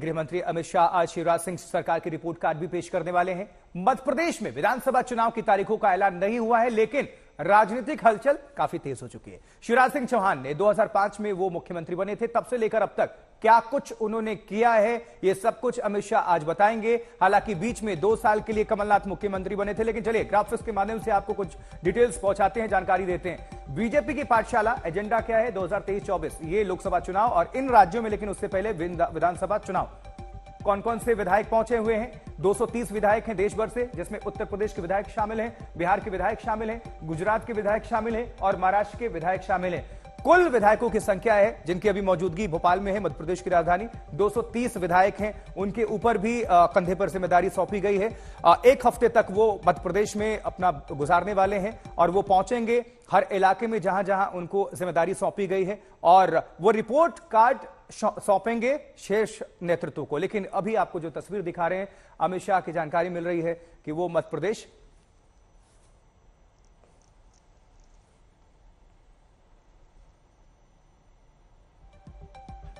गृहमंत्री अमित शाह आज शिवराज सिंह सरकार की रिपोर्ट कार्ड भी पेश करने वाले हैं मध्य प्रदेश में विधानसभा चुनाव की तारीखों का ऐलान नहीं हुआ है लेकिन राजनीतिक हलचल काफी तेज हो चुकी है शिवराज सिंह चौहान ने 2005 में वो मुख्यमंत्री बने थे तब से लेकर अब तक क्या कुछ उन्होंने किया है ये सब कुछ अमित शाह आज बताएंगे हालांकि बीच में दो साल के लिए कमलनाथ मुख्यमंत्री बने थे लेकिन चलिए ग्राफिक्स के माध्यम से आपको कुछ डिटेल्स पहुंचाते हैं जानकारी देते हैं बीजेपी की पाठशाला एजेंडा क्या है दो हजार ये लोकसभा चुनाव और इन राज्यों में लेकिन उससे पहले विधानसभा चुनाव कौन कौन से विधायक पहुंचे हुए हैं 230 विधायक हैं देश भर से जिसमें उत्तर प्रदेश के विधायक शामिल हैं बिहार के विधायक शामिल हैं गुजरात के विधायक शामिल हैं और महाराष्ट्र के विधायक शामिल हैं कुल विधायकों की संख्या है जिनकी अभी मौजूदगी भोपाल में है मध्य प्रदेश की राजधानी 230 विधायक हैं उनके ऊपर भी कंधे पर जिम्मेदारी सौंपी गई है एक हफ्ते तक वो मध्य प्रदेश में अपना गुजारने वाले हैं और वो पहुंचेंगे हर इलाके में जहां जहां उनको जिम्मेदारी सौंपी गई है और वो रिपोर्ट कार्ड सौंपेंगे शीर्ष नेतृत्व को लेकिन अभी आपको जो तस्वीर दिखा रहे हैं अमित शाह की जानकारी मिल रही है कि वो मध्य प्रदेश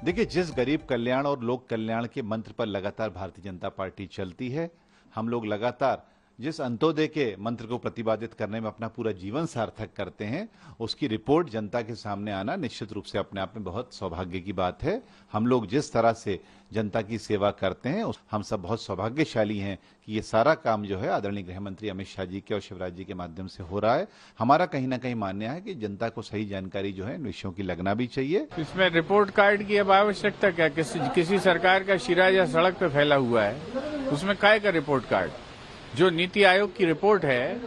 देखिए जिस गरीब कल्याण और लोक कल्याण के मंत्र पर लगातार भारतीय जनता पार्टी चलती है हम लोग लगातार जिस अंतोदय के मंत्र को प्रतिपादित करने में अपना पूरा जीवन सार्थक करते हैं उसकी रिपोर्ट जनता के सामने आना निश्चित रूप से अपने आप में बहुत सौभाग्य की बात है हम लोग जिस तरह से जनता की सेवा करते हैं हम सब बहुत सौभाग्यशाली हैं कि ये सारा काम जो है आदरणीय गृह मंत्री अमित शाह जी के और शिवराज जी के माध्यम से हो रहा है हमारा कहीं ना कहीं मानना है कि जनता को सही जानकारी जो है इन विषयों की लगना भी चाहिए इसमें रिपोर्ट कार्ड की अब आवश्यकता क्या किसी किसी सरकार का शिरा या सड़क पे फैला हुआ है उसमें काय का रिपोर्ट कार्ड जो नीति आयोग की रिपोर्ट है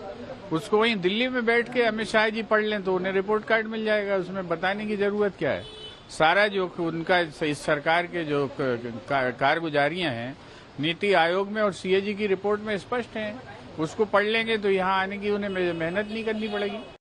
उसको वहीं दिल्ली में बैठ के अमित शाह जी पढ़ लें तो उन्हें रिपोर्ट कार्ड मिल जाएगा उसमें बताने की जरूरत क्या है सारा जो उनका इस सरकार के जो कारगुजारियां हैं नीति आयोग में और सीएजी की रिपोर्ट में स्पष्ट हैं उसको पढ़ लेंगे तो यहाँ आने की उन्हें मेहनत नहीं करनी पड़ेगी